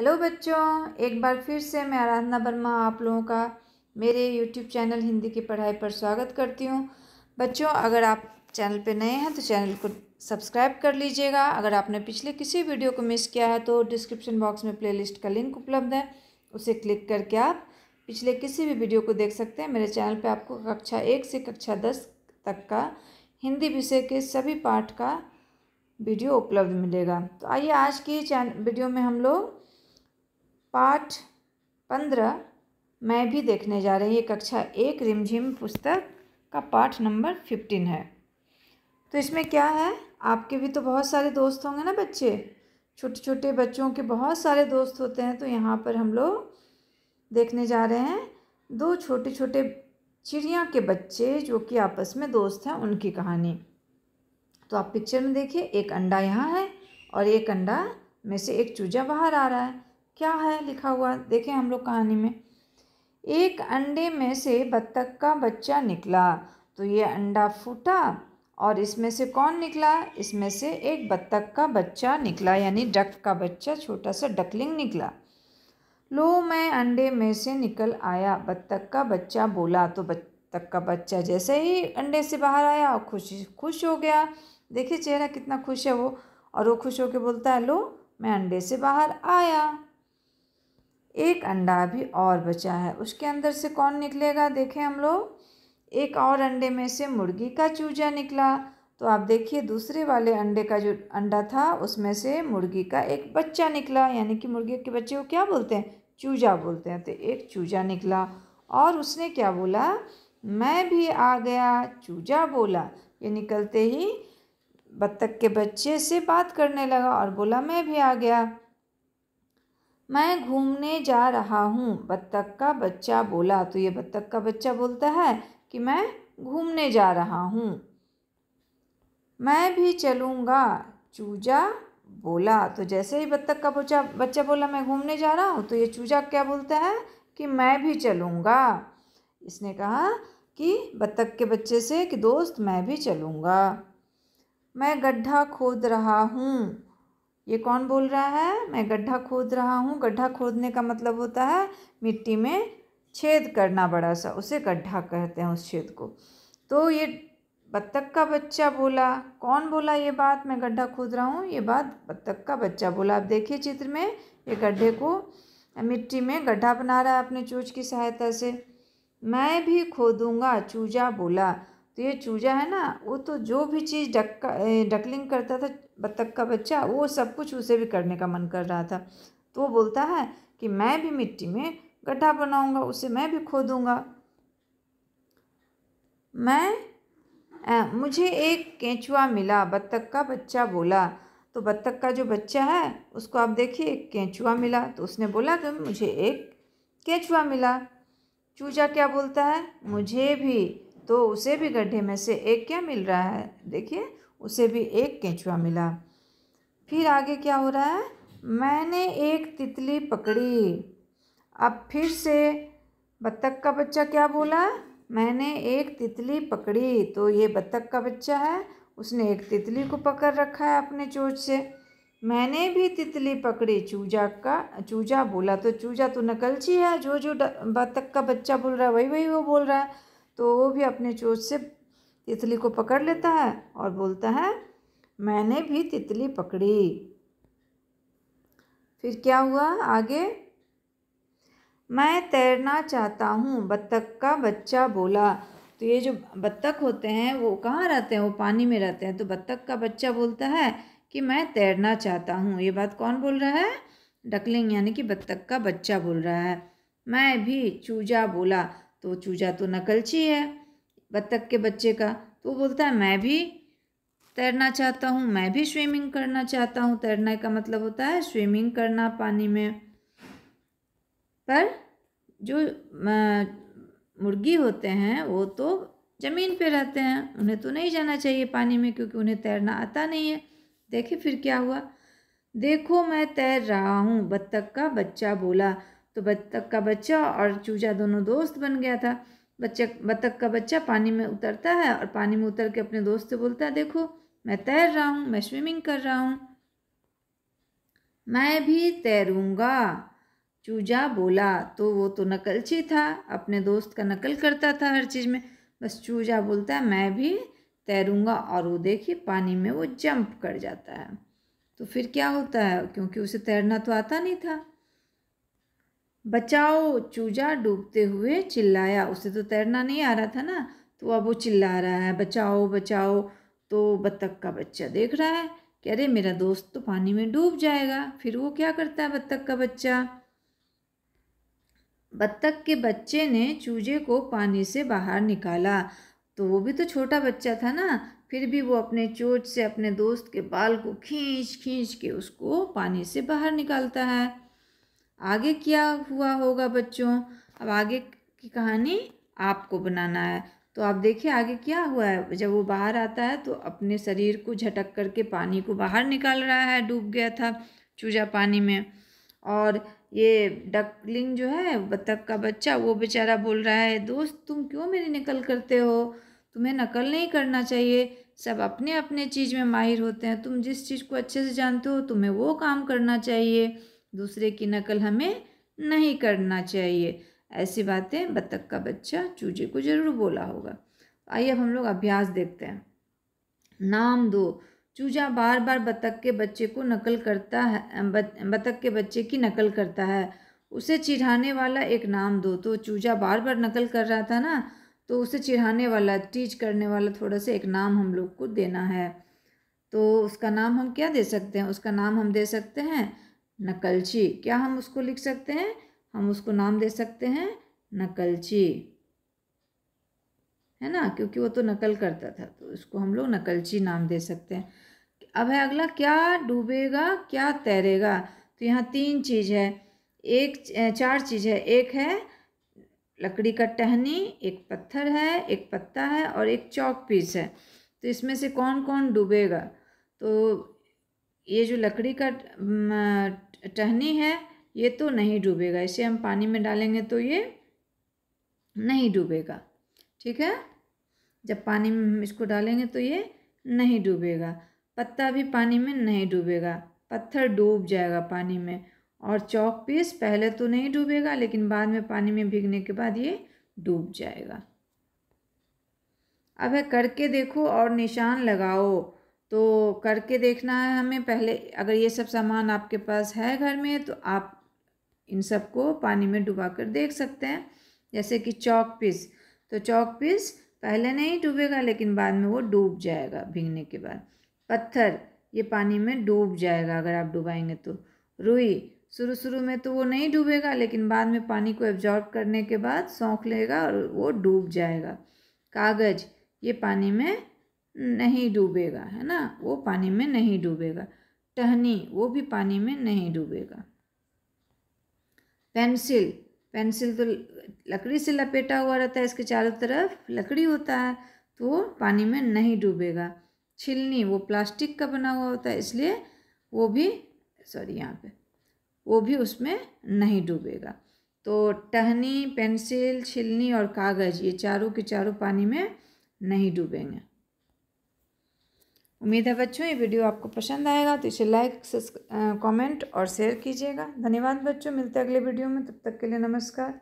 hello बच्चों एक बार फिर से मैं आराधना वर्मा आप लोगों का मेरे यूट्यूब चैनल हिंदी की पढ़ाई पर स्वागत करती हूँ बच्चों अगर आप चैनल पर नए हैं तो चैनल को सब्सक्राइब कर लीजिएगा अगर आपने पिछले किसी वीडियो को मिस किया है तो डिस्क्रिप्शन बॉक्स में प्ले का लिंक उपलब्ध है उसे क्लिक करके आप पिछले किसी भी वीडियो को देख सकते हैं मेरे चैनल पर आपको कक्षा एक से कक्षा दस तक का हिंदी विषय के सभी पाठ का वीडियो उपलब्ध मिलेगा तो आइए आज की चैन वीडियो में हम लोग पाठ पंद्रह मैं भी देखने जा रही ये कक्षा एक रिमझिम पुस्तक का पाठ नंबर फिफ्टीन है तो इसमें क्या है आपके भी तो बहुत सारे दोस्त होंगे ना बच्चे छोटे छोटे बच्चों के बहुत सारे दोस्त होते हैं तो यहाँ पर हम लोग देखने जा रहे हैं दो छोटे छोटे चिड़िया के बच्चे जो कि आपस में दोस्त हैं उनकी कहानी तो आप पिक्चर में देखिए एक अंडा यहाँ है और एक अंडा में से एक चूजा बाहर आ रहा है क्या है लिखा हुआ देखें हम लोग कहानी में एक अंडे में से बत्तख का बच्चा निकला तो ये अंडा फूटा और इसमें से कौन निकला इसमें से एक बत्तख का बच्चा निकला यानी डक का बच्चा छोटा सा डकलिंग निकला लो मैं अंडे में से निकल आया बत्तख का बच्चा बोला तो बत्तख का बच्चा जैसे ही अंडे से बाहर आया और खुश खुश हो गया देखिए चेहरा कितना खुश है वो और वो खुश होकर बोलता है लो मैं अंडे से बाहर आया एक अंडा अभी और बचा है उसके अंदर से कौन निकलेगा देखें हम लोग एक और अंडे में से मुर्गी का चूजा निकला तो आप देखिए दूसरे वाले अंडे का जो अंडा था उसमें से मुर्गी का एक बच्चा निकला यानी कि मुर्गी के बच्चे को क्या बोलते हैं चूजा बोलते हैं तो एक चूजा निकला और उसने क्या बोला मैं भी आ गया चूजा बोला ये निकलते ही बत्तख के बच्चे से बात करने लगा और बोला मैं भी आ गया मैं घूमने जा रहा हूँ बत्तख का बच्चा बोला तो ये बत्तख का बच्चा बोलता है कि मैं घूमने जा रहा हूँ मैं भी चलूँगा चूजा बोला तो जैसे ही बत्तख का बच्चा बच्चा बोला मैं घूमने जा रहा हूँ तो ये चूजा क्या बोलता है कि मैं भी चलूँगा इसने कहा कि बत्तख के बच्चे से कि दोस्त मैं भी चलूँगा मैं गड्ढा खोद रहा हूँ ये कौन बोल रहा है मैं गड्ढा खोद रहा हूँ गड्ढा खोदने का मतलब होता है मिट्टी में छेद करना बड़ा सा उसे गड्ढा कहते हैं उस छेद को तो ये बत्तख का बच्चा बोला कौन बोला ये बात मैं गड्ढा खोद रहा हूँ ये बात बत्तख का बच्चा बोला आप देखिए चित्र में ये गड्ढे को मिट्टी में गड्ढा बना रहा है अपने चूज की सहायता से मैं भी खोदूँगा चूजा बोला तो ये चूजा है ना वो तो जो भी चीज़ डक डकलिंग करता था बत्तख का बच्चा वो सब कुछ उसे भी करने का मन कर रहा था तो वो बोलता है कि मैं भी मिट्टी में गड्ढा बनाऊंगा उसे मैं भी खोदूंगा मैं आ, मुझे एक केंचुआ मिला बत्तख का बच्चा बोला तो बत्तख का जो बच्चा है उसको आप देखिए एक केंचुआ मिला तो उसने बोला कि मुझे एक केंचुआ मिला चूजा क्या बोलता है मुझे भी तो उसे भी गड्ढे में से एक क्या मिल रहा है देखिए उसे भी एक केंचुआ मिला फिर आगे क्या हो रहा है मैंने एक तितली पकड़ी अब फिर से बत्तख का बच्चा क्या बोला मैंने एक तितली पकड़ी तो ये बत्तख का बच्चा है उसने एक तितली को पकड़ रखा है अपने चोट से मैंने भी तितली पकड़ी चूजा का चूजा बोला तो चूजा तो नकलची है जो जो बत्तख का बच्चा बोल रहा है वही वही वो बोल रहा है तो वो भी अपने चोच से तितली को पकड़ लेता है और बोलता है मैंने भी तितली पकड़ी फिर क्या हुआ आगे मैं तैरना चाहता हूँ बत्तख का बच्चा बोला तो ये जो बत्तख होते हैं वो कहाँ रहते हैं वो पानी में रहते हैं तो बत्तख का बच्चा बोलता है कि मैं तैरना चाहता हूँ ये बात कौन बोल रहा है डकलिंग यानी कि बत्तख का बच्चा बोल रहा है मैं भी चूजा बोला तो चूजा तो नकलची है बत्तख के बच्चे का तो वो बोलता है मैं भी तैरना चाहता हूँ मैं भी स्विमिंग करना चाहता हूँ तैरने का मतलब होता है स्विमिंग करना पानी में पर जो मुर्गी होते हैं वो तो ज़मीन पे रहते हैं उन्हें तो नहीं जाना चाहिए पानी में क्योंकि उन्हें तैरना आता नहीं है देखिए फिर क्या हुआ देखो मैं तैर रहा हूँ बत्तख का बच्चा बोला तो बत्तख का बच्चा और चूजा दोनों दोस्त बन गया था बच्चा बत्तख का बच्चा पानी में उतरता है और पानी में उतर के अपने दोस्त से बोलता है देखो मैं तैर रहा हूँ मैं स्विमिंग कर रहा हूँ मैं भी तैरूँगा चूजा बोला तो वो तो नकलची था अपने दोस्त का नकल करता था हर चीज़ में बस चूजा बोलता है मैं भी तैरूँगा और वो देखिए पानी में वो जंप कर जाता है तो फिर क्या होता है क्योंकि उसे तैरना तो आता नहीं था बचाओ चूजा डूबते हुए चिल्लाया उसे तो तैरना नहीं आ रहा था ना तो अब वो चिल्ला रहा है बचाओ बचाओ तो बत्तख का बच्चा देख रहा है कह अरे मेरा दोस्त तो पानी में डूब जाएगा फिर वो क्या करता है बत्तख का बच्चा बत्तख के बच्चे ने चूजे को पानी से बाहर निकाला तो वो भी तो छोटा बच्चा था ना फिर भी वो अपने चोट से अपने दोस्त के बाल को खींच खींच के उसको पानी से बाहर निकालता है आगे क्या हुआ होगा बच्चों अब आगे की कहानी आपको बनाना है तो आप देखिए आगे क्या हुआ है जब वो बाहर आता है तो अपने शरीर को झटक करके पानी को बाहर निकाल रहा है डूब गया था चूजा पानी में और ये डकलिंग जो है बतख का बच्चा वो बेचारा बोल रहा है दोस्त तुम क्यों मेरी नकल करते हो तुम्हें नकल नहीं करना चाहिए सब अपने अपने चीज़ में माहिर होते हैं तुम जिस चीज़ को अच्छे से जानते हो तुम्हें वो काम करना चाहिए दूसरे की नकल हमें नहीं करना चाहिए ऐसी बातें बत्तख का बच्चा चूजे को जरूर बोला होगा आइए अब हम लोग अभ्यास देखते हैं नाम दो चूजा बार बार बत्तख के बच्चे को नकल करता है बत्तख के बच्चे की नकल करता है उसे चिढ़ाने वाला एक नाम दो तो चूजा बार बार नकल कर रहा था ना तो उसे चिढ़ाने वाला टीच करने वाला थोड़ा सा एक नाम हम लोग को देना है तो उसका नाम हम क्या दे सकते हैं उसका नाम हम दे सकते हैं नकलची क्या हम उसको लिख सकते हैं हम उसको नाम दे सकते हैं नकलची है ना क्योंकि वो तो नकल करता था तो इसको हम लोग नकलची नाम दे सकते हैं अब है अगला क्या डूबेगा क्या तैरेगा तो यहाँ तीन चीज़ है एक चार चीज़ है एक है लकड़ी का टहनी एक पत्थर है एक पत्ता है और एक चौक पीस है तो इसमें से कौन कौन डूबेगा तो ये जो लकड़ी का टहनी है ये तो नहीं डूबेगा इसे हम पानी में डालेंगे तो ये नहीं डूबेगा ठीक है जब पानी में इसको डालेंगे तो ये नहीं डूबेगा पत्ता भी पानी में नहीं डूबेगा पत्थर डूब जाएगा पानी में और चौक पीस पहले तो नहीं डूबेगा लेकिन बाद में पानी में भीगने के बाद ये डूब जाएगा अब है करके देखो और निशान लगाओ तो करके देखना है हमें पहले अगर ये सब सामान आपके पास है घर में तो आप इन सब को पानी में डुबा कर देख सकते हैं जैसे कि चौक पीस तो चौक पीस पहले नहीं डूबेगा लेकिन बाद में वो डूब जाएगा भीगने के बाद पत्थर ये पानी में डूब जाएगा अगर आप डुबाएंगे तो रुई शुरू शुरू में तो वो नहीं डूबेगा लेकिन बाद में पानी को एब्जॉर्ब करने के बाद सौंख लेगा और वो डूब जाएगा कागज़ ये पानी में नहीं डूबेगा है ना वो पानी में नहीं डूबेगा टहनी वो भी पानी में नहीं डूबेगा पेंसिल पेंसिल तो लकड़ी से लपेटा हुआ रहता है इसके चारों तरफ लकड़ी होता है तो वो पानी में नहीं डूबेगा छिलनी वो प्लास्टिक का बना हुआ होता है इसलिए वो भी सॉरी यहाँ पे वो भी उसमें नहीं डूबेगा तो टहनी पेंसिल छिलनी और कागज़ ये चारों के चारों पानी में नहीं डूबेंगे उम्मीद है बच्चों ये वीडियो आपको पसंद आएगा तो इसे लाइक कमेंट और शेयर कीजिएगा धन्यवाद बच्चों मिलते हैं अगले वीडियो में तब तक के लिए नमस्कार